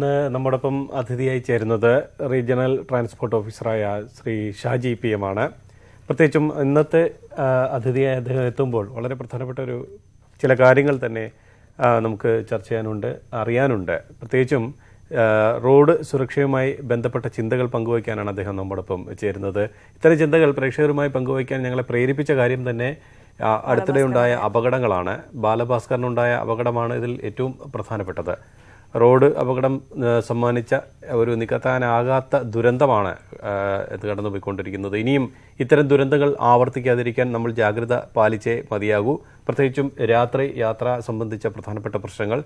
ഇന്ന് നമ്മോടൊപ്പം അതിഥിയായി ചേരുന്നത് റീജിയണൽ ട്രാൻസ്പോർട്ട് ഓഫീസറായ ശ്രീ ഷാജി പി എം ആണ് പ്രത്യേകിച്ചും ഇന്നത്തെ അതിഥിയായി അദ്ദേഹം എത്തുമ്പോൾ വളരെ പ്രധാനപ്പെട്ട ഒരു ചില കാര്യങ്ങൾ തന്നെ നമുക്ക് ചർച്ച ചെയ്യാനുണ്ട് അറിയാനുണ്ട് പ്രത്യേകിച്ചും റോഡ് സുരക്ഷയുമായി ബന്ധപ്പെട്ട ചിന്തകൾ പങ്കുവയ്ക്കാനാണ് അദ്ദേഹം നമ്മോടൊപ്പം ചേരുന്നത് ഇത്തരം ചിന്തകൾ പ്രേക്ഷകരുമായി പങ്കുവയ്ക്കാൻ ഞങ്ങളെ പ്രേരിപ്പിച്ച കാര്യം തന്നെ അടുത്തിടെ ഉണ്ടായ അപകടങ്ങളാണ് ബാലഭാസ്കറിനുണ്ടായ അപകടമാണ് ഇതിൽ ഏറ്റവും പ്രധാനപ്പെട്ടത് റോഡ് അപകടം സമ്മാനിച്ച ഒരു നികത്താനാകാത്ത ദുരന്തമാണ് കടന്നു പോയിക്കൊണ്ടിരിക്കുന്നത് ഇനിയും ഇത്തരം ദുരന്തങ്ങൾ ആവർത്തിക്കാതിരിക്കാൻ നമ്മൾ ജാഗ്രത പാലിച്ചേ മതിയാകൂ പ്രത്യേകിച്ചും രാത്രി യാത്ര സംബന്ധിച്ച പ്രധാനപ്പെട്ട പ്രശ്നങ്ങൾ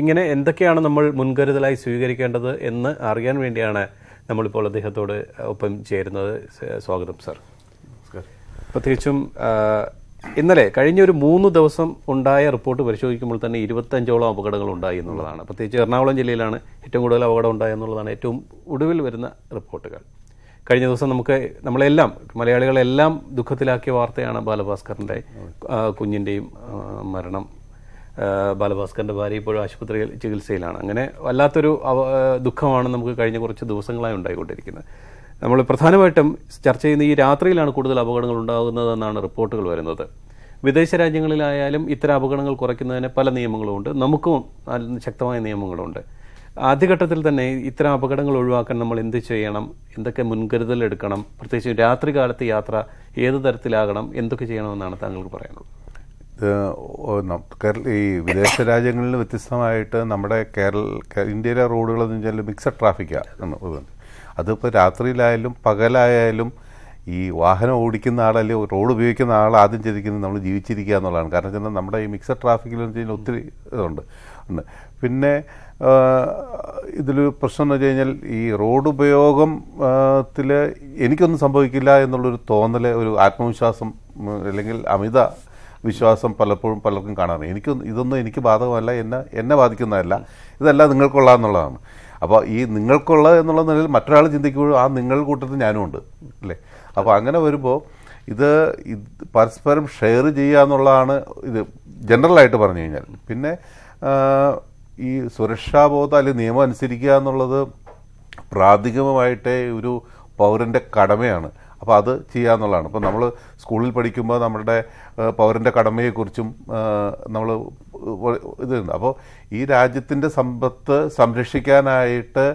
ഇങ്ങനെ എന്തൊക്കെയാണ് നമ്മൾ മുൻകരുതലായി സ്വീകരിക്കേണ്ടത് എന്ന് അറിയാൻ വേണ്ടിയാണ് നമ്മളിപ്പോൾ അദ്ദേഹത്തോട് ഒപ്പം ചേരുന്നത് സ്വാഗതം സർ പ്രത്യേകിച്ചും ഇന്നലെ കഴിഞ്ഞ ഒരു മൂന്ന് ദിവസം ഉണ്ടായ റിപ്പോർട്ട് പരിശോധിക്കുമ്പോൾ തന്നെ ഇരുപത്തഞ്ചോളം അപകടങ്ങൾ ഉണ്ടായി എന്നുള്ളതാണ് പ്രത്യേകിച്ച് എറണാകുളം ജില്ലയിലാണ് ഏറ്റവും കൂടുതൽ അപകടം ഉണ്ടായി എന്നുള്ളതാണ് ഏറ്റവും ഒടുവിൽ വരുന്ന റിപ്പോർട്ടുകൾ കഴിഞ്ഞ ദിവസം നമുക്ക് നമ്മളെല്ലാം മലയാളികളെല്ലാം ദുഃഖത്തിലാക്കിയ വാർത്തയാണ് ബാലഭാസ്കറിൻ്റെ കുഞ്ഞിൻ്റെയും മരണം ബാലഭാസ്കറിൻ്റെ ഭാര്യ ഇപ്പോഴും ആശുപത്രിയിൽ ചികിത്സയിലാണ് അങ്ങനെ വല്ലാത്തൊരു ദുഃഖമാണ് നമുക്ക് കഴിഞ്ഞ കുറച്ച് ദിവസങ്ങളായി ഉണ്ടായിക്കൊണ്ടിരിക്കുന്നത് നമ്മൾ പ്രധാനമായിട്ടും ചർച്ച ചെയ്യുന്ന ഈ രാത്രിയിലാണ് കൂടുതൽ അപകടങ്ങൾ ഉണ്ടാകുന്നതെന്നാണ് റിപ്പോർട്ടുകൾ വരുന്നത് വിദേശ രാജ്യങ്ങളിലായാലും ഇത്തരം അപകടങ്ങൾ കുറയ്ക്കുന്നതിന് പല നിയമങ്ങളുമുണ്ട് നമുക്കും ശക്തമായ നിയമങ്ങളുണ്ട് ആദ്യഘട്ടത്തിൽ തന്നെ ഇത്തരം അപകടങ്ങൾ ഒഴിവാക്കാൻ നമ്മൾ എന്ത് ചെയ്യണം എന്തൊക്കെ മുൻകരുതൽ എടുക്കണം പ്രത്യേകിച്ച് രാത്രികാലത്തെ യാത്ര ഏത് തരത്തിലാകണം എന്തൊക്കെ ചെയ്യണമെന്നാണ് താങ്കൾക്ക് പറയാനുള്ളത് കേരള ഈ വിദേശ രാജ്യങ്ങളിൽ വ്യത്യസ്തമായിട്ട് നമ്മുടെ കേരള ഇന്ത്യയിലെ റോഡുകളെന്ന് വെച്ചാൽ മിക്സഡ് ട്രാഫിക്കാണ് അതിപ്പോൾ രാത്രിയിലായാലും പകലായാലും ഈ വാഹനം ഓടിക്കുന്ന ആളല്ലേ റോഡ് ഉപയോഗിക്കുന്ന ആൾ ആദ്യം ചിന്തിക്കുന്നത് നമ്മൾ ജീവിച്ചിരിക്കുക എന്നുള്ളതാണ് കാരണം വെച്ചാൽ നമ്മുടെ ഈ മിക്സഡ് ട്രാഫിക്കിൽ വെച്ച് ഒത്തിരി ഇതുണ്ട് ഉണ്ട് പിന്നെ ഇതിലൊരു പ്രശ്നം എന്ന് വെച്ച് കഴിഞ്ഞാൽ ഈ റോഡ് ഉപയോഗത്തിൽ എനിക്കൊന്നും സംഭവിക്കില്ല എന്നുള്ളൊരു തോന്നൽ ഒരു ആത്മവിശ്വാസം അല്ലെങ്കിൽ അമിത വിശ്വാസം പലപ്പോഴും പലർക്കും കാണാറുണ്ട് എനിക്കൊന്നും ഇതൊന്നും എനിക്ക് ബാധകമല്ല എന്നെ എന്നെ ബാധിക്കുന്നതല്ല ഇതല്ല നിങ്ങൾക്കുള്ള എന്നുള്ളതാണ് അപ്പോൾ ഈ നിങ്ങൾക്കുള്ള എന്നുള്ള നിലയിൽ മറ്റൊരാൾ ചിന്തിക്കുമ്പോഴും ആ നിങ്ങൾ കൂട്ടത്തിൽ ഞാനും ഉണ്ട് അല്ലേ അപ്പോൾ അങ്ങനെ വരുമ്പോൾ ഇത് പരസ്പരം ഷെയർ ചെയ്യുക എന്നുള്ളതാണ് ഇത് ജനറലായിട്ട് പറഞ്ഞു കഴിഞ്ഞാൽ പിന്നെ ഈ സുരക്ഷാബോധം അല്ലെങ്കിൽ നിയമം അനുസരിക്കുക എന്നുള്ളത് പ്രാഥമികമായിട്ടേ ഒരു പൗരൻ്റെ കടമയാണ് അപ്പോൾ അത് ചെയ്യുക എന്നുള്ളതാണ് ഇപ്പോൾ നമ്മൾ സ്കൂളിൽ പഠിക്കുമ്പോൾ നമ്മുടെ പൗരൻ്റെ കടമയെക്കുറിച്ചും നമ്മൾ ഇതുണ്ട് അപ്പോൾ ഈ രാജ്യത്തിൻ്റെ സമ്പത്ത് സംരക്ഷിക്കാനായിട്ട്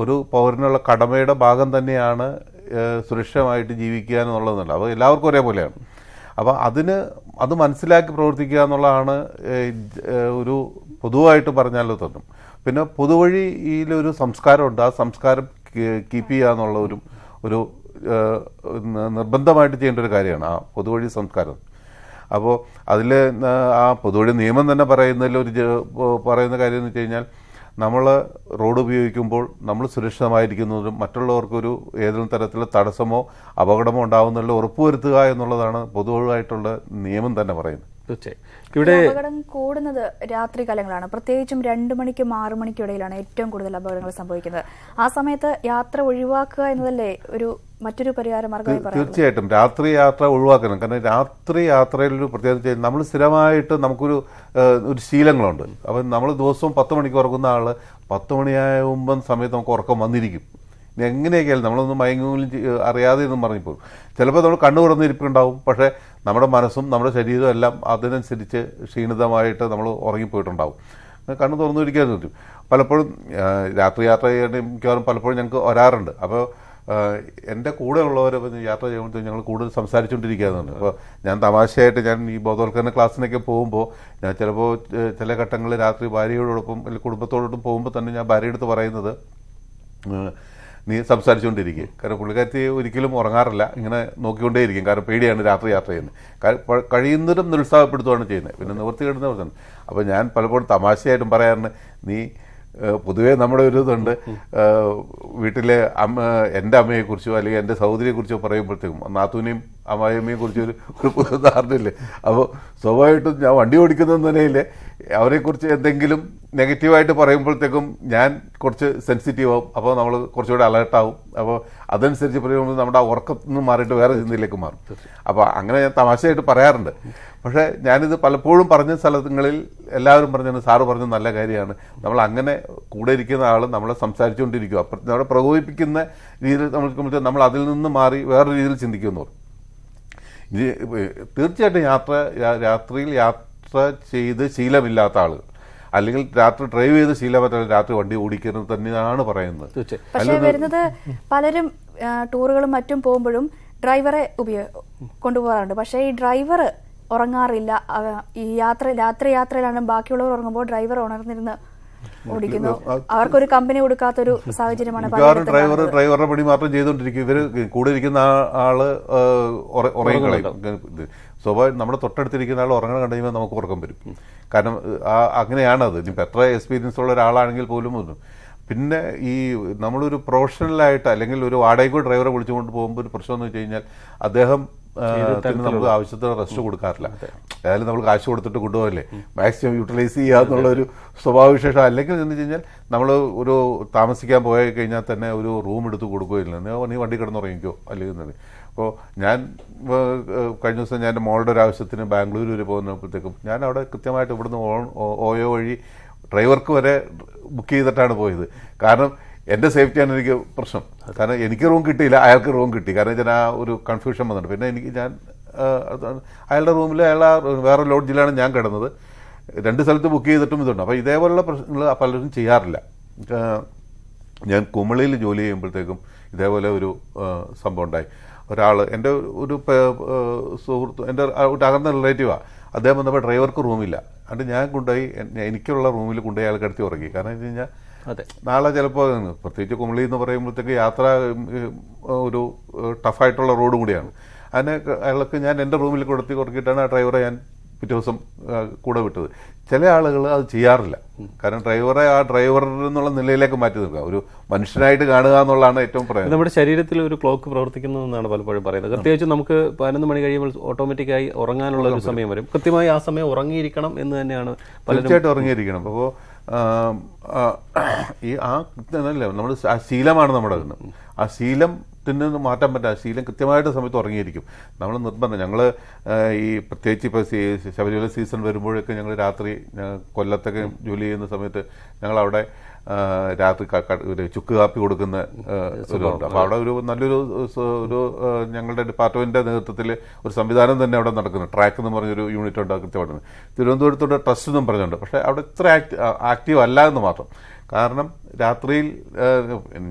ഒരു പൗരനുള്ള കടമയുടെ ഭാഗം തന്നെയാണ് സുരക്ഷിതമായിട്ട് ജീവിക്കുക എന്നുള്ളതെന്നല്ല അപ്പോൾ എല്ലാവർക്കും ഒരേപോലെയാണ് അപ്പോൾ അതിന് അത് മനസ്സിലാക്കി പ്രവർത്തിക്കുക എന്നുള്ളതാണ് ഒരു പൊതുവായിട്ട് പറഞ്ഞാൽ തന്നും പിന്നെ പൊതുവഴിയിലൊരു സംസ്കാരമുണ്ട് ആ സംസ്കാരം കീപ്പ് ചെയ്യുക എന്നുള്ള ഒരു ഒരു നിർബന്ധമായിട്ട് ചെയ്യേണ്ട ഒരു കാര്യമാണ് ആ പൊതുവഴി സംസ്കാരം അപ്പോൾ അതിൽ ആ പൊതുവഴി നിയമം തന്നെ പറയുന്നതിൽ ഒരു പറയുന്ന കാര്യം എന്ന് വെച്ച് കഴിഞ്ഞാൽ നമ്മൾ റോഡ് ഉപയോഗിക്കുമ്പോൾ നമ്മൾ സുരക്ഷിതമായിരിക്കുന്നതും മറ്റുള്ളവർക്കൊരു ഏതെങ്കിലും തരത്തിലുള്ള തടസ്സമോ അപകടമോ ഉണ്ടാകുന്നതിൽ ഉറപ്പുവരുത്തുക എന്നുള്ളതാണ് പൊതുവായിട്ടുള്ള നിയമം തന്നെ പറയുന്നത് തീർച്ചയായും ഇവിടെ അപകടം കൂടുന്നത് രാത്രി കാലങ്ങളാണ് പ്രത്യേകിച്ചും രണ്ടു മണിക്കും ആറു മണിക്കും ഇടയിലാണ് ഏറ്റവും കൂടുതൽ അപകടങ്ങൾ സംഭവിക്കുന്നത് ആ സമയത്ത് യാത്ര ഒഴിവാക്കുക എന്നതല്ലേ ഒരു മറ്റൊരു പരിഹാര മാർഗമായി തീർച്ചയായിട്ടും രാത്രി യാത്ര ഒഴിവാക്കണം കാരണം രാത്രി യാത്രയിൽ ഒരു പ്രത്യേകത നമ്മൾ സ്ഥിരമായിട്ട് നമുക്കൊരു ഒരു ശീലങ്ങളുണ്ട് അപ്പം നമ്മൾ ദിവസവും പത്ത് മണിക്ക് ഉറക്കുന്ന ആൾ പത്ത് മണിയാകുമ്പം സമയത്ത് നമുക്ക് ഉറക്കം വന്നിരിക്കും എങ്ങനെയൊക്കെയാലും നമ്മളൊന്നും മയങ്ങും അറിയാതെ എന്നും പറഞ്ഞു പോകും ചിലപ്പോൾ നമ്മൾ കണ്ണു തുറന്നിരിപ്പുണ്ടാവും പക്ഷേ നമ്മുടെ മനസ്സും നമ്മുടെ ശരീരവും എല്ലാം അതിനനുസരിച്ച് ക്ഷീണിതമായിട്ട് നമ്മൾ ഉറങ്ങിപ്പോയിട്ടുണ്ടാവും കണ്ണു തുറന്നിരിക്കാൻ പറ്റും പലപ്പോഴും രാത്രി യാത്ര ചെയ്യേണ്ടി മിക്കവാറും പലപ്പോഴും ഞങ്ങൾക്ക് വരാറുണ്ട് അപ്പോൾ എൻ്റെ കൂടെ ഉള്ളവരെ യാത്ര ചെയ്യുമ്പോൾ ഞങ്ങൾ കൂടുതൽ സംസാരിച്ചുകൊണ്ടിരിക്കുകയാണ് അപ്പോൾ ഞാൻ തമാശയായിട്ട് ഞാൻ ഈ ബോധവൽക്കരണ ക്ലാസ്സിനൊക്കെ പോകുമ്പോൾ ഞാൻ ചിലപ്പോൾ ചില ഘട്ടങ്ങളിൽ രാത്രി ഭാര്യയോടൊപ്പം അല്ലെങ്കിൽ കുടുംബത്തോടൊപ്പം പോകുമ്പോൾ തന്നെ ഞാൻ ഭാര്യയെടുത്ത് പറയുന്നത് നീ സംസാരിച്ചുകൊണ്ടിരിക്കുക കാരണം പുള്ളിക്കാരി ഒരിക്കലും ഉറങ്ങാറില്ല ഇങ്ങനെ നോക്കിക്കൊണ്ടേയിരിക്കും കാരണം പേടിയാണ് രാത്രി യാത്ര ചെയ്യുന്നത് കഴിയുന്നതും നിരുത്സാഹപ്പെടുത്തുകയാണ് ചെയ്യുന്നത് പിന്നെ നിവർത്തി കിട്ടുന്ന പ്രശ്നം അപ്പോൾ ഞാൻ പലപ്പോഴും തമാശയായിട്ടും പറയാറുണ്ട് നീ പൊതുവേ നമ്മുടെ ഒരു ഇതുണ്ട് വീട്ടിലെ അമ്മ എൻ്റെ അമ്മയെക്കുറിച്ചോ അല്ലെങ്കിൽ എൻ്റെ സഹോദരിയെക്കുറിച്ചോ പറയുമ്പോഴത്തേക്കും നാത്തൂനെയും അമ്മായിയമ്മയെക്കുറിച്ചൊരു ഒരു പുതിയ ധാരണയില്ലേ അപ്പോൾ സ്വാഭാവികമായിട്ടും ഞാൻ വണ്ടി ഓടിക്കുന്ന നിലയിൽ അവരെക്കുറിച്ച് എന്തെങ്കിലും നെഗറ്റീവായിട്ട് പറയുമ്പോഴത്തേക്കും ഞാൻ കുറച്ച് സെൻസിറ്റീവ് ആവും അപ്പോൾ നമ്മൾ കുറച്ചുകൂടി അലേർട്ടാവും അപ്പോൾ അതനുസരിച്ച് പറയുമ്പോൾ നമ്മുടെ ആ ഉറക്കത്തിൽ നിന്ന് മാറിയിട്ട് വേറെ ചിന്തയിലേക്ക് മാറും അപ്പോൾ അങ്ങനെ ഞാൻ തമാശയായിട്ട് പറയാറുണ്ട് പക്ഷേ ഞാനിത് പലപ്പോഴും പറഞ്ഞ സ്ഥലങ്ങളിൽ എല്ലാവരും പറഞ്ഞു സാറ് പറഞ്ഞത് നല്ല കാര്യമാണ് നമ്മൾ അങ്ങനെ കൂടെ ഇരിക്കുന്ന ആൾ നമ്മളെ സംസാരിച്ചുകൊണ്ടിരിക്കുക അപ്പം നമ്മളെ പ്രകോപിപ്പിക്കുന്ന രീതിയിൽ നമ്മൾ നമ്മൾ അതിൽ നിന്ന് മാറി വേറെ രീതിയിൽ ചിന്തിക്കുമെന്ന് പറയും തീർച്ചയായിട്ടും യാത്ര രാത്രിയിൽ യാത്ര യാത്ര ചെയ്ത് ശീലമില്ലാത്ത ആളുകൾ അല്ലെങ്കിൽ രാത്രി ഡ്രൈവ് ചെയ്ത് ശീലമറ്റ രാത്രി വണ്ടി ഓടിക്കരുത് തന്നെയാണ് പറയുന്നത് പക്ഷേ വരുന്നത് പലരും ടൂറുകളും മറ്റും പോകുമ്പോഴും ഡ്രൈവറെ ഉപയോഗ കൊണ്ടുപോകാറുണ്ട് പക്ഷേ ഈ ഡ്രൈവർ ഉറങ്ങാറില്ല ഈ യാത്ര രാത്രി യാത്രയിലാണ് ബാക്കിയുള്ളവർ ഉറങ്ങുമ്പോൾ ഡ്രൈവർ ഉണർന്നിരുന്ന് ഓടിക്കുന്നു അവർക്കൊരു കമ്പനി കൊടുക്കാത്തൊരു സാഹചര്യമാണ് ഡ്രൈവർ ഡ്രൈവറുടെ പണി മാത്രം ചെയ്തുകൊണ്ടിരിക്കും ഇവര് കൂടെ ഇരിക്കുന്ന ആള് ഉറങ്ങിക്കളയും സ്വാഭാവികം നമ്മുടെ തൊട്ടടുത്തിരിക്കുന്ന ആൾ ഉറങ്ങണം കണ്ടു കഴിയുമ്പോൾ നമുക്ക് ഉറക്കം വരും കാരണം ആ അങ്ങനെയാണത് ഇനിയിപ്പോൾ എത്ര എക്സ്പീരിയൻസ് ഉള്ള ഒരാളാണെങ്കിൽ പോലും ഒന്നും പിന്നെ ഈ നമ്മളൊരു പ്രൊഫഷണലായിട്ട് അല്ലെങ്കിൽ ഒരു വാടകയ്ക്ക് ഡ്രൈവറെ വിളിച്ചുകൊണ്ട് പോകുമ്പോൾ ഒരു പ്രശ്നം എന്ന് വെച്ച് കഴിഞ്ഞാൽ അദ്ദേഹം നമുക്ക് ആവശ്യത്തിന് റെസ്റ്റ് കൊടുക്കാറില്ല അതായത് നമ്മൾ കാശ് കൊടുത്തിട്ട് കൊണ്ടുപോകല്ലേ മാക്സിമം യൂട്ടിലൈസ് ചെയ്യുക എന്നുള്ളൊരു സ്വഭാവവിശേഷം അല്ലെങ്കിൽ എന്ന് വെച്ച് കഴിഞ്ഞാൽ നമ്മൾ ഒരു താമസിക്കാൻ പോയി കഴിഞ്ഞാൽ തന്നെ ഒരു റൂം എടുത്ത് കൊടുക്കുകയില്ല നീ വണ്ടി കിടന്നുറങ്ങിക്കോ അല്ലെങ്കിൽ ഇപ്പോൾ ഞാൻ കഴിഞ്ഞ ദിവസം ഞാൻ മോളുടെ ഒരു ആവശ്യത്തിന് ബാംഗ്ലൂർ വരെ പോകുന്നപ്പോഴത്തേക്കും ഞാൻ അവിടെ കൃത്യമായിട്ട് ഇവിടുന്ന് ഓയോ വഴി ഡ്രൈവർക്ക് വരെ ബുക്ക് ചെയ്തിട്ടാണ് പോയത് കാരണം എൻ്റെ സേഫ്റ്റിയാണ് എനിക്ക് പ്രശ്നം കാരണം എനിക്ക് റൂം കിട്ടിയില്ല അയാൾക്ക് റൂം കിട്ടി കാരണം ഞാൻ ആ ഒരു കൺഫ്യൂഷൻ വന്നിട്ടുണ്ട് പിന്നെ എനിക്ക് ഞാൻ അയാളുടെ റൂമിൽ അയാൾ വേറെ ലോഡ്ജിലാണ് ഞാൻ കിടന്നത് രണ്ട് സ്ഥലത്ത് ബുക്ക് ചെയ്തിട്ടും ഇതുണ്ട് അപ്പോൾ ഇതേപോലുള്ള പ്രശ്നങ്ങൾ പലരും ചെയ്യാറില്ല ഞാൻ കുമളിയിൽ ജോലി ചെയ്യുമ്പോഴത്തേക്കും ഇതേപോലെ ഒരു സംഭവം ഉണ്ടായി ഒരാൾ എൻ്റെ ഒരു സുഹൃത്ത് എൻ്റെ ഒരു അകന്ന റിലേറ്റീവാണ് അദ്ദേഹം വന്നപ്പോൾ ഡ്രൈവർക്ക് റൂമില്ല അതുകൊണ്ട് ഞാൻ കൊണ്ടുപോയി എനിക്കുള്ള റൂമിൽ കൊണ്ടുപോയി അയാൾ കിടത്തി ഉറങ്ങി കാരണം വെച്ച് കഴിഞ്ഞാൽ അതെ നാളെ ചിലപ്പോൾ പ്രത്യേകിച്ച് കുമളി എന്ന് പറയുമ്പോഴത്തേക്ക് യാത്ര ഒരു ടഫായിട്ടുള്ള റോഡ് കൂടിയാണ് അതിനെ അയാൾക്ക് ഞാൻ എൻ്റെ റൂമിൽ കൊടുത്തി ഉറക്കിയിട്ടാണ് ആ ഡ്രൈവറെ ഞാൻ പിറ്റേ ദിവസം കൂടെ വിട്ടത് ചില ആളുകൾ അത് ചെയ്യാറില്ല കാരണം ഡ്രൈവറെ ആ ഡ്രൈവർ എന്നുള്ള നിലയിലേക്ക് മാറ്റി നിൽക്കുക ഒരു മനുഷ്യനായിട്ട് കാണുക എന്നുള്ളതാണ് ഏറ്റവും പ്രധാനം നമ്മുടെ ശരീരത്തിൽ ഒരു ക്ലോക്ക് പ്രവർത്തിക്കുന്നതെന്നാണ് പലപ്പോഴും പറയുന്നത് പ്രത്യേകിച്ച് നമുക്ക് പതിനൊന്ന് മണി കഴിയുമ്പോൾ ഓട്ടോമാറ്റിക്കായി ഉറങ്ങാനുള്ള ഒരു സമയം വരും കൃത്യമായി ആ സമയം ഉറങ്ങിയിരിക്കണം എന്ന് തന്നെയാണ് തീർച്ചയായിട്ടും ഉറങ്ങിയിരിക്കണം അപ്പോൾ ഈ ആ നമ്മൾ ആ ശീലമാണ് നമ്മുടെ ആ ശീലം നിന്ന് മാറ്റാൻ പറ്റാത്ത ശീലം കൃത്യമായിട്ട് സമയത്ത് ഉറങ്ങിയിരിക്കും നമ്മൾ നിർബന്ധം ഞങ്ങൾ ഈ പ്രത്യേകിച്ച് ഇപ്പോൾ ശബരിമല സീസൺ വരുമ്പോഴൊക്കെ ഞങ്ങൾ രാത്രി കൊല്ലത്തൊക്കെ ജോലി ചെയ്യുന്ന സമയത്ത് ഞങ്ങൾ അവിടെ രാത്രി ചുക്ക് കാപ്പി കൊടുക്കുന്ന ഒരുണ്ട് അപ്പോൾ അവിടെ ഒരു നല്ലൊരു ഒരു ഞങ്ങളുടെ ഡിപ്പാർട്ട്മെൻറ്റിൻ്റെ നേതൃത്വത്തിൽ ഒരു സംവിധാനം തന്നെ അവിടെ നടക്കുന്നു ട്രാക്ക് എന്ന് പറഞ്ഞൊരു യൂണിറ്റ് ഉണ്ട് കൃത്യമായിട്ട് തിരുവനന്തപുരത്തോടെ ട്രസ്റ്റ് എന്നും പറഞ്ഞിട്ടുണ്ട് പക്ഷേ അവിടെ ഇത്ര ആക്റ്റീവ് അല്ല എന്ന് മാത്രം കാരണം രാത്രിയിൽ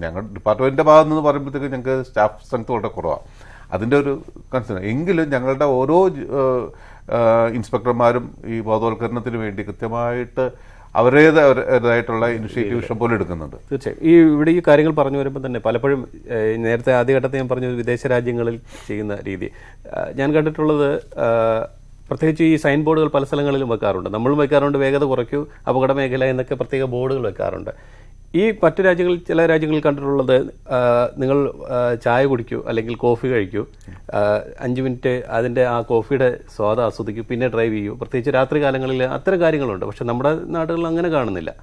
ഞങ്ങൾ ഡിപ്പാർട്ട്മെൻറ്റിൻ്റെ ഭാഗത്ത് നിന്ന് പറയുമ്പോഴത്തേക്ക് ഞങ്ങൾക്ക് സ്റ്റാഫ് സ്ട്രെങ്ത് വളരെ കുറവാണ് അതിൻ്റെ ഒരു കൺസേൺ എങ്കിലും ഞങ്ങളുടെ ഓരോ ഇൻസ്പെക്ടർമാരും ഈ ബോധവൽക്കരണത്തിന് വേണ്ടി കൃത്യമായിട്ട് അവരേതായിട്ടുള്ള ഇനിഷ്യേറ്റീവ് പോലെ എടുക്കുന്നുണ്ട് തീർച്ചയായും ഈ ഇവിടെ ഈ കാര്യങ്ങൾ പറഞ്ഞു വരുമ്പോൾ തന്നെ പലപ്പോഴും നേരത്തെ ആദ്യഘട്ടത്തെ ഞാൻ പറഞ്ഞു വിദേശ രാജ്യങ്ങളിൽ ചെയ്യുന്ന രീതി ഞാൻ കണ്ടിട്ടുള്ളത് പ്രത്യേകിച്ച് ഈ സൈൻ ബോർഡുകൾ പല സ്ഥലങ്ങളിലും വെക്കാറുണ്ട് നമ്മളും വെക്കാറുണ്ട് വേഗത കുറയ്ക്കൂ അപകട മേഖല എന്നൊക്കെ പ്രത്യേക ബോർഡുകൾ വെക്കാറുണ്ട് ഈ മറ്റു രാജ്യങ്ങളിൽ ചില രാജ്യങ്ങളിൽ കണ്ടിട്ടുള്ളത് നിങ്ങൾ ചായ കുടിക്കൂ അല്ലെങ്കിൽ കോഫി കഴിക്കൂ അഞ്ച് മിനിറ്റ് അതിൻ്റെ ആ കോഫിയുടെ സ്വാദം ആസ്വദിക്കൂ പിന്നെ ഡ്രൈവ് ചെയ്യൂ പ്രത്യേകിച്ച് രാത്രി കാലങ്ങളിൽ അത്തരം കാര്യങ്ങളുണ്ട് പക്ഷെ നമ്മുടെ നാടുകളിൽ അങ്ങനെ കാണുന്നില്ല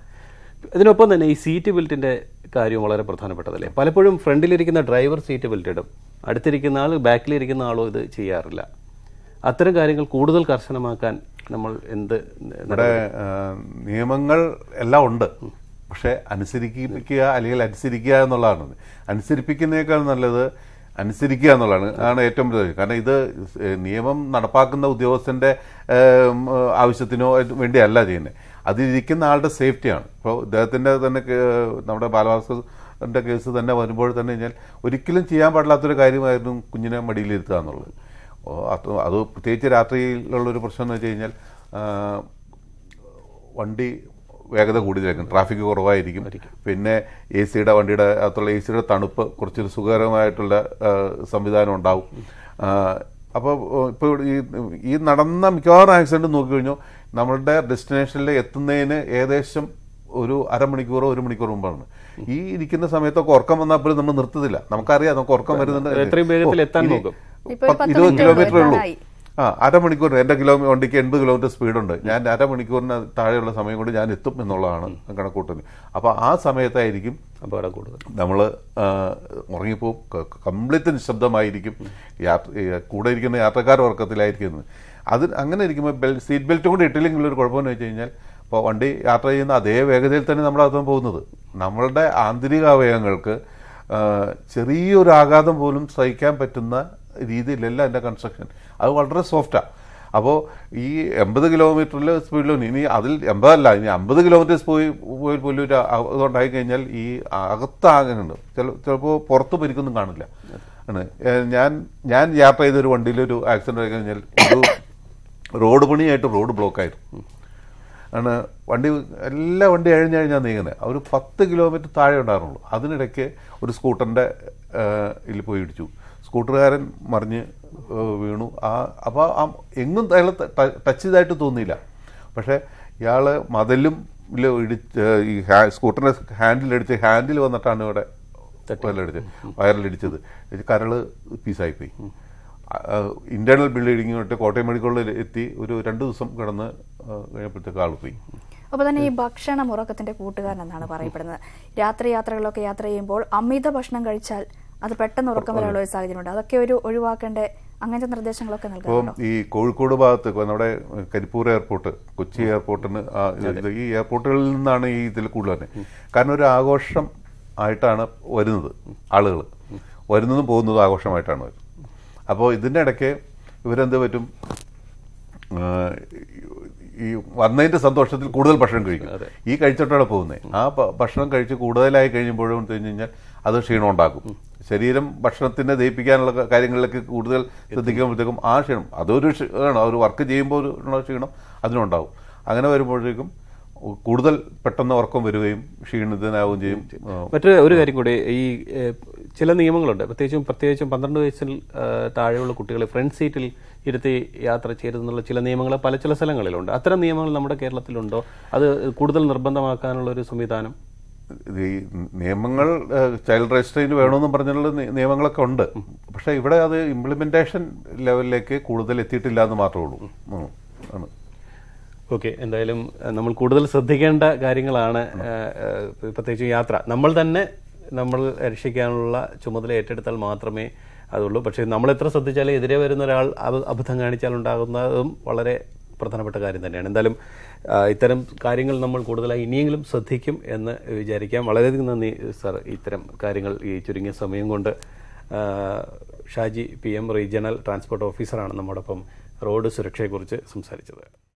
ഇതിനൊപ്പം തന്നെ ഈ സീറ്റ് ബെൽറ്റിൻ്റെ കാര്യം വളരെ പ്രധാനപ്പെട്ടതല്ലേ പലപ്പോഴും ഫ്രണ്ടിലിരിക്കുന്ന ഡ്രൈവർ സീറ്റ് ബെൽറ്റ് ഇടും അടുത്തിരിക്കുന്ന ആൾ ബാക്കിലിരിക്കുന്ന ആളോ ഇത് ചെയ്യാറില്ല അത്തരം കാര്യങ്ങൾ കൂടുതൽ കർശനമാക്കാൻ നമ്മൾ എന്ത് ഇവിടെ നിയമങ്ങൾ എല്ലാം ഉണ്ട് പക്ഷെ അനുസരിപ്പിക്കുക അല്ലെങ്കിൽ അനുസരിക്കുക എന്നുള്ളതാണ് അനുസരിപ്പിക്കുന്നേക്കാൾ നല്ലത് അനുസരിക്കുക എന്നുള്ളതാണ് ആണ് ഏറ്റവും പ്രധാനം കാരണം ഇത് നിയമം നടപ്പാക്കുന്ന ഉദ്യോഗസ്ഥൻ്റെ ആവശ്യത്തിനോ വേണ്ടിയല്ല ചെയ്യുന്നത് അതിരിക്കുന്ന ആളുടെ സേഫ്റ്റിയാണ് ഇപ്പോൾ ഇദ്ദേഹത്തിൻ്റെ തന്നെ നമ്മുടെ ബാലഭാസ്കറിൻ്റെ കേസ് തന്നെ വരുമ്പോൾ തന്നെ കഴിഞ്ഞാൽ ഒരിക്കലും ചെയ്യാൻ പാടില്ലാത്തൊരു കാര്യമായിരുന്നു കുഞ്ഞിനെ മടിയിലിരുത്തുക എന്നുള്ളത് അത് അത് പ്രത്യേകിച്ച് രാത്രിയിലുള്ളൊരു പ്രശ്നം എന്ന് വെച്ച് കഴിഞ്ഞാൽ വണ്ടി വേഗത കൂടുതലായിരിക്കും ട്രാഫിക് കുറവായിരിക്കും പിന്നെ എ സിയുടെ വണ്ടിയുടെ അകത്തുള്ള എ സിയുടെ തണുപ്പ് കുറച്ചൊരു സുഖകരമായിട്ടുള്ള സംവിധാനം ഉണ്ടാവും അപ്പോൾ ഇപ്പോൾ ഈ ഈ നടന്ന മിക്കവാറും ആക്സിഡൻറ്റ് നോക്കിക്കഴിഞ്ഞു നമ്മളുടെ ഡെസ്റ്റിനേഷനിൽ എത്തുന്നതിന് ഏകദേശം ഒരു അരമണിക്കൂറോ ഒരു മണിക്കൂർ മുമ്പാണ് ഈ ഇരിക്കുന്ന സമയത്തൊക്കെ ഉറക്കം വന്നാൽ പോലും നമ്മൾ നിർത്തത്തില്ല നമുക്കറിയാം നമുക്ക് ഉറക്കം വരുന്നുണ്ട് എത്രയും വേഗത്തിൽ എത്താൻ നോക്കും ഇരുപത് കിലോമീറ്റർ ഉള്ളൂ ആ അരമണിക്കൂർ എന്റെ കിലോമീറ്റർ വണ്ടിക്ക് എൺപത് കിലോമീറ്റർ സ്പീഡുണ്ട് ഞാൻ അരമണിക്കൂറിന് താഴെയുള്ള സമയം കൊണ്ട് ഞാൻ എത്തും എന്നുള്ളതാണ് കണക്കൂട്ടൽ അപ്പോൾ ആ സമയത്തായിരിക്കും അപകടം കൂടുതൽ നമ്മൾ ഉറങ്ങിപ്പോവും കംപ്ലീറ്റ് നിശബ്ദമായിരിക്കും യാത്ര കൂടെ ഇരിക്കുന്ന യാത്രക്കാർ ഉറക്കത്തിലായിരിക്കുന്നത് അത് അങ്ങനെ ഇരിക്കുമ്പോൾ ബെൽ സീറ്റ് ബെൽറ്റ് കൂടി ഇട്ടില്ലെങ്കിൽ ഒരു കുഴപ്പമെന്ന് വെച്ച് കഴിഞ്ഞാൽ ഇപ്പോൾ വണ്ടി യാത്ര ചെയ്യുന്ന അതേ വേഗതയിൽ തന്നെ നമ്മുടെ അകത്തും പോകുന്നത് നമ്മളുടെ ആന്തരിക അവയവങ്ങൾക്ക് ചെറിയൊരു ആഘാതം പോലും സഹിക്കാൻ പറ്റുന്ന രീതിയിലല്ല എൻ്റെ കൺസ്ട്രക്ഷൻ അത് വളരെ സോഫ്റ്റാണ് അപ്പോൾ ഈ എൺപത് കിലോമീറ്ററിൽ സ്പീഡിലും ഇനി അതിൽ എൺപതല്ല ഇനി അമ്പത് കിലോമീറ്റേഴ്സ് പോയി പോയി പോലും ഒരു അതുകൊണ്ടായി കഴിഞ്ഞാൽ ഈ അകത്താകുന്നുണ്ട് ചില ചിലപ്പോൾ പുറത്ത് പരിക്കൊന്നും കാണില്ല ആണ് ഞാൻ ഞാൻ യാത്ര ചെയ്തൊരു വണ്ടിയിൽ ഒരു ആക്സിഡൻ്റ് ആയി കഴിഞ്ഞാൽ ഒരു റോഡ് പണിയായിട്ട് റോഡ് ബ്ലോക്കായിരുന്നു ആണ് വണ്ടി എല്ലാ വണ്ടി അഴിഞ്ഞ് കഴിഞ്ഞാൽ നീങ്ങുന്നത് ഒരു പത്ത് കിലോമീറ്റർ താഴെ ഉണ്ടായിരുന്നുള്ളൂ അതിനിടയ്ക്ക് ഒരു സ്കൂട്ടറിൻ്റെ ഇതിൽ പോയി ഇടിച്ചു സ്കൂട്ടറുകാരൻ മറിഞ്ഞ് വീണു ആ അപ്പോൾ ആ എങ്ങും അയാൾ ടച്ച് ചെയ്തായിട്ട് തോന്നിയില്ല പക്ഷേ ഇയാൾ മതിലും ഇടിച്ച് ഈ സ്കൂട്ടറിൻ്റെ ഹാൻഡിലടിച്ച് ഹാൻഡിൽ വന്നിട്ടാണ് ഇവിടെ വയലടിച്ചത് വയറിലടിച്ചത് കരള് പീസായിപ്പോയി ഇന്റേണൽ ബ്ലീഡിങ് തൊട്ട് കോട്ടയം മെഡിക്കലിൽ എത്തി ഒരു രണ്ട് ദിവസം കിടന്ന് കഴിഞ്ഞപ്പോഴത്തേക്ക് ആൾ പോയി അപ്പോൾ തന്നെ ഈ ഭക്ഷണം ഉറക്കത്തിന്റെ കൂട്ടുകാരൻ എന്നാണ് പറയപ്പെടുന്നത് രാത്രി യാത്രകളൊക്കെ യാത്ര ചെയ്യുമ്പോൾ അമിത ഭക്ഷണം കഴിച്ചാൽ അത് പെട്ടെന്ന് ഉറക്കം വരാനുള്ള ഒരു സാഹചര്യമുണ്ട് അതൊക്കെ ഒരു ഒഴിവാക്കേണ്ട അങ്ങനത്തെ നിർദ്ദേശങ്ങളൊക്കെ നൽകാം ഈ കോഴിക്കോട് ഭാഗത്ത് നമ്മുടെ കരിപ്പൂർ എയർപോർട്ട് കൊച്ചി എയർപോർട്ടിന് ഈ എയർപോർട്ടുകളിൽ നിന്നാണ് ഈ ഇതിൽ കൂടുതൽ തന്നെ കാരണം ഒരു ആഘോഷം ആയിട്ടാണ് വരുന്നത് ആളുകൾ വരുന്നതും പോകുന്നതും ആഘോഷമായിട്ടാണ് വരുന്നത് അപ്പോൾ ഇതിൻ്റെ ഇടയ്ക്ക് ഇവരെന്ത് പറ്റും ഈ വന്നതിൻ്റെ സന്തോഷത്തിൽ കൂടുതൽ ഭക്ഷണം കഴിക്കും ഈ കഴിച്ചിട്ടാണ് പോകുന്നത് ആ ഭക്ഷണം കഴിച്ച് കൂടുതലായി കഴിയുമ്പോഴും കഴിഞ്ഞ് കഴിഞ്ഞാൽ അത് ക്ഷീണം ഉണ്ടാക്കും ശരീരം ഭക്ഷണത്തിനെ ദഹിപ്പിക്കാനുള്ള കാര്യങ്ങളിലേക്ക് കൂടുതൽ ശ്രദ്ധിക്കുമ്പോഴത്തേക്കും ആ ക്ഷീണം അതൊരു ക്ഷീണം ഒരു വർക്ക് ചെയ്യുമ്പോൾ ഒരു ക്ഷീണം അതിനുണ്ടാവും അങ്ങനെ വരുമ്പോഴേക്കും കൂടുതൽ പെട്ടെന്ന് ഉറക്കം വരികയും ക്ഷീണിതനാവുകയും ചെയ്യും മറ്റൊരു ഒരു കാര്യം കൂടി ഈ ചില നിയമങ്ങളുണ്ട് പ്രത്യേകിച്ചും പ്രത്യേകിച്ചും പന്ത്രണ്ട് വയസ്സിൽ താഴെയുള്ള കുട്ടികളെ ഫ്രണ്ട് സീറ്റിൽ ഇരുത്തി യാത്ര ചെയ്തെന്നുള്ള ചില നിയമങ്ങൾ പല ചില സ്ഥലങ്ങളിലുണ്ട് അത്തരം നിയമങ്ങൾ നമ്മുടെ കേരളത്തിലുണ്ടോ അത് കൂടുതൽ നിർബന്ധമാക്കാനുള്ള ഒരു സംവിധാനം ഈ നിയമങ്ങൾ ചൈൽഡ് രജിസ്ട്രിയിൽ വേണമെന്നും പറഞ്ഞുള്ള നിയമങ്ങളൊക്കെ ഉണ്ട് പക്ഷേ ഇവിടെ അത് ഇംപ്ലിമെന്റേഷൻ ലെവലിലേക്ക് കൂടുതൽ എത്തിയിട്ടില്ല എന്ന് മാത്രമേ ഉള്ളൂ ആണ് ഓക്കെ എന്തായാലും നമ്മൾ കൂടുതൽ ശ്രദ്ധിക്കേണ്ട കാര്യങ്ങളാണ് പ്രത്യേകിച്ച് യാത്ര നമ്മൾ തന്നെ നമ്മൾ രക്ഷിക്കാനുള്ള ചുമതല ഏറ്റെടുത്താൽ മാത്രമേ അതുള്ളൂ പക്ഷേ നമ്മൾ എത്ര ശ്രദ്ധിച്ചാലും എതിരെ വരുന്ന ഒരാൾ അബദ്ധം കാണിച്ചാൽ ഉണ്ടാകുന്നതും വളരെ പ്രധാനപ്പെട്ട കാര്യം തന്നെയാണ് എന്തായാലും ഇത്തരം കാര്യങ്ങൾ നമ്മൾ കൂടുതലായി ഇനിയെങ്കിലും ശ്രദ്ധിക്കും എന്ന് വിചാരിക്കാം വളരെയധികം നന്ദി സർ ഇത്തരം കാര്യങ്ങൾ ഈ ചുരുങ്ങിയ സമയം കൊണ്ട് Shaji P M regional transport ഓഫീസറാണ് നമ്മോടൊപ്പം റോഡ് സുരക്ഷയെക്കുറിച്ച് സംസാരിച്ചത്